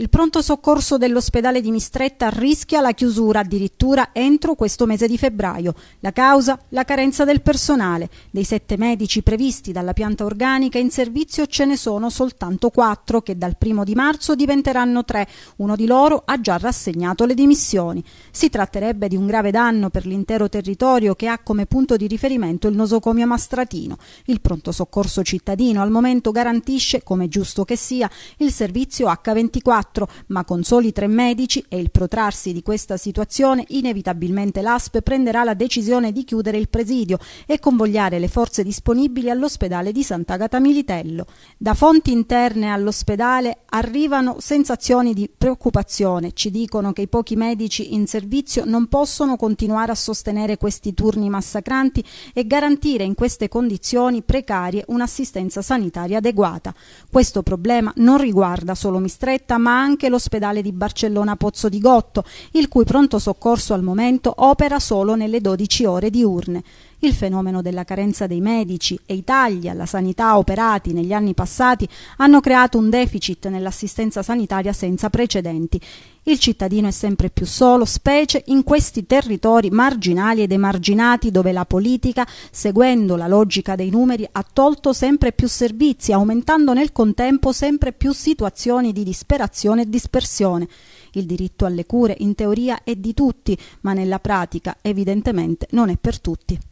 Il pronto soccorso dell'ospedale di Mistretta rischia la chiusura addirittura entro questo mese di febbraio. La causa? La carenza del personale. Dei sette medici previsti dalla pianta organica in servizio ce ne sono soltanto quattro che dal primo di marzo diventeranno tre. Uno di loro ha già rassegnato le dimissioni. Si tratterebbe di un grave danno per l'intero territorio che ha come punto di riferimento il nosocomio Mastratino. Il pronto soccorso cittadino al momento garantisce, come giusto che sia, il servizio H24 quattro, ma con soli tre medici e il protrarsi di questa situazione inevitabilmente l'ASP prenderà la decisione di chiudere il presidio e convogliare le forze disponibili all'ospedale di Sant'Agata Militello. Da fonti interne all'ospedale arrivano sensazioni di preoccupazione, ci dicono che i pochi medici in servizio non possono continuare a sostenere questi turni massacranti e garantire in queste condizioni precarie un'assistenza sanitaria adeguata. Questo problema non riguarda solo Mistretta ma anche l'ospedale di Barcellona Pozzo di Gotto, il cui pronto soccorso al momento opera solo nelle 12 ore diurne il fenomeno della carenza dei medici e i tagli alla sanità operati negli anni passati hanno creato un deficit nell'assistenza sanitaria senza precedenti. Il cittadino è sempre più solo, specie in questi territori marginali ed emarginati dove la politica, seguendo la logica dei numeri, ha tolto sempre più servizi, aumentando nel contempo sempre più situazioni di disperazione e dispersione. Il diritto alle cure in teoria è di tutti, ma nella pratica evidentemente non è per tutti.